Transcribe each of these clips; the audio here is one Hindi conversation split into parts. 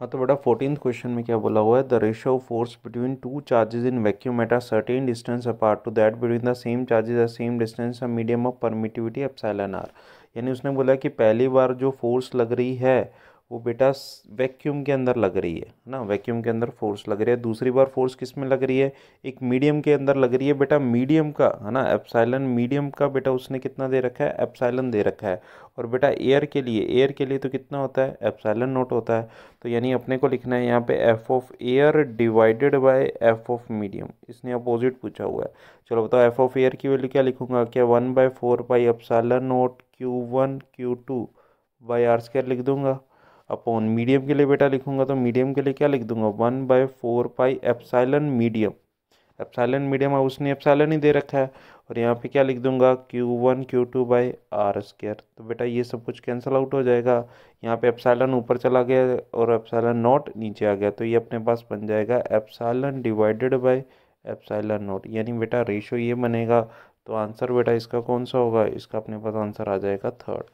हाँ तो बेटा फोर्टीन क्वेश्चन में क्या बोला हुआ है the ratio of force between two charges in vacuum at a certain distance apart to that between the same charges at same distance a medium of permittivity epsilon r यानी उसने बोला कि पहली बार जो फोर्स लग रही है वो बेटा वैक्यूम के अंदर लग रही है ना वैक्यूम के अंदर फोर्स लग रही है दूसरी बार फोर्स किस में लग रही है एक मीडियम के अंदर लग रही है बेटा मीडियम का है ना एप्साइलन मीडियम का बेटा उसने कितना दे रखा है एप्साइलन दे रखा है और बेटा एयर के लिए एयर के लिए तो कितना होता है एप्साइलन नोट होता है तो यानी अपने को लिखना है यहाँ पर F of air divided by F of medium इसने अपोजिट पूछा हुआ है चलो बताओ एफ ऑफ एयर की वैल्यू क्या लिखूंगा क्या one by four pi epsilon naught q one q two by r square लिख दूंगा अपॉन मीडियम के लिए बेटा लिखूंगा तो मीडियम के लिए क्या लिख दूंगा one by four pi epsilon medium epsilon medium अब उसने एप्साइलन ही दे रखा है और यहाँ पे क्या लिख दूंगा q one q two by r square तो बेटा ये सब कुछ कैंसिल आउट हो जाएगा यहाँ पे एप्साइलन ऊपर चला गया और एप्साइलन नॉट नीचे आ गया तो ये अपने पास बन जाएगा epsilon divided by epsilon naught यानी बेटा रेशो ये बनेगा तो आंसर बेटा इसका कौन सा होगा इसका अपने पास आंसर आ जाएगा थर्ड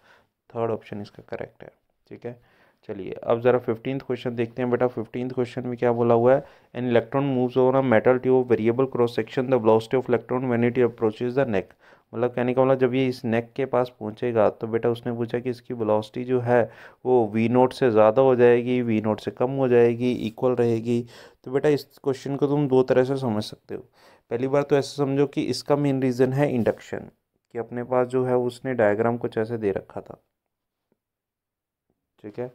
थर्ड ऑप्शन इसका करेक्ट है ठीक है चलिए अब ज़रा फिफ्टीन क्वेश्चन देखते हैं बेटा फिफ्टीन क्वेश्चन में क्या बोला हुआ है an electron moves over a metal tube variable cross section the velocity of electron when it approaches the neck मतलब कहने का मतलब जब ये इस नेक के पास पहुंचेगा तो बेटा उसने पूछा कि इसकी वेलोसिटी जो है वो वी नोट से ज़्यादा हो जाएगी वी नोट से कम हो जाएगी इक्वल रहेगी तो बेटा इस क्वेश्चन को तुम दो तरह से समझ सकते हो पहली बार तो ऐसे समझो कि इसका मेन रीज़न है इंडक्शन कि अपने पास जो है उसने डायग्राम कुछ ऐसे दे रखा था ठीक है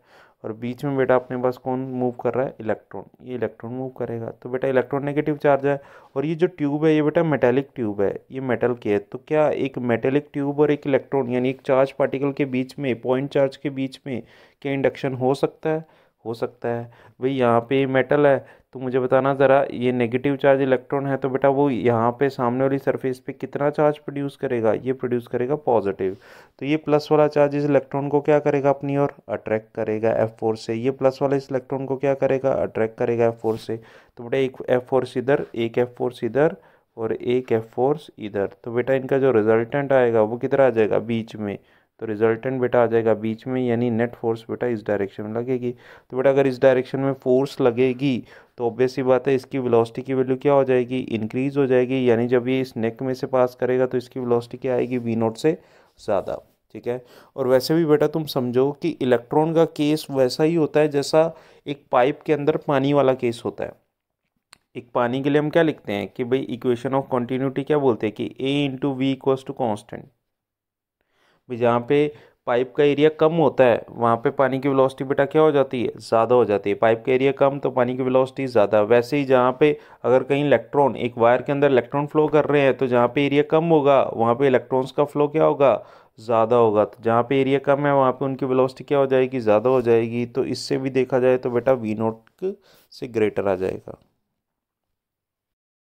और बीच में बेटा अपने पास कौन मूव कर रहा है इलेक्ट्रॉन ये इलेक्ट्रॉन मूव करेगा तो बेटा इलेक्ट्रॉन नेगेटिव चार्ज है और ये जो ट्यूब है ये बेटा मेटेलिक ट्यूब है ये मेटल की है तो क्या एक मेटेलिक ट्यूब और एक इलेक्ट्रॉन यानी एक चार्ज पार्टिकल के बीच में पॉइंट चार्ज के बीच में क्या इंडक्शन हो सकता है हो सकता है भाई यहाँ पे ये मेटल है तो मुझे बताना ज़रा ये नेगेटिव चार्ज इलेक्ट्रॉन है तो बेटा वो यहाँ पे सामने वाली सरफेस पे कितना चार्ज प्रोड्यूस करेगा ये प्रोड्यूस करेगा पॉजिटिव तो ये प्लस वाला चार्ज इस इलेक्ट्रॉन को क्या करेगा अपनी ओर अट्रैक्ट करेगा एफ फोर से ये प्लस वाला इस इलेक्ट्रॉन को क्या करेगा अट्रैक्ट करेगा एफ फोर से तो बेटा एक एफ फोर्स इधर एक एफ फोर्स इधर और एक एफ फोर्स इधर तो बेटा इनका जो रिजल्टेंट आएगा वो किधर आ जाएगा बीच में तो रिजल्टेंट बेटा आ जाएगा बीच में यानी नेट फोर्स बेटा इस डायरेक्शन में लगेगी तो बेटा अगर इस डायरेक्शन में फोर्स लगेगी तो ऑब्वियस ही बात है इसकी वेलोसिटी की वैल्यू क्या हो जाएगी इंक्रीज हो जाएगी यानी जब ये इस नेक में से पास करेगा तो इसकी वेलोसिटी क्या आएगी वी नोट से ज़्यादा ठीक है और वैसे भी बेटा तुम समझो कि इलेक्ट्रॉन का केस वैसा ही होता है जैसा एक पाइप के अंदर पानी वाला केस होता है एक पानी के लिए हम क्या लिखते हैं कि भाई इक्वेशन ऑफ कॉन्टीन्यूटी क्या बोलते हैं कि A into V equals to constant भी जहाँ पे पाइप का एरिया कम होता है वहाँ पे पानी की वेलोसिटी बेटा क्या हो जाती है ज़्यादा हो जाती है पाइप का एरिया कम तो पानी की वेलोसिटी ज़्यादा वैसे ही जहाँ पे अगर कहीं इलेक्ट्रॉन एक वायर के अंदर इलेक्ट्रॉन फ्लो कर रहे हैं तो जहाँ पे एरिया कम होगा वहाँ पे इलेक्ट्रॉन्स का फ्लो क्या होगा ज़्यादा होगा तो जहाँ पर एरिया कम है वहाँ पर उनकी वेलोसिटी क्या हो जाएगी ज़्यादा हो जाएगी तो इससे भी देखा जाए तो बेटा वी नोट से ग्रेटर आ जाएगा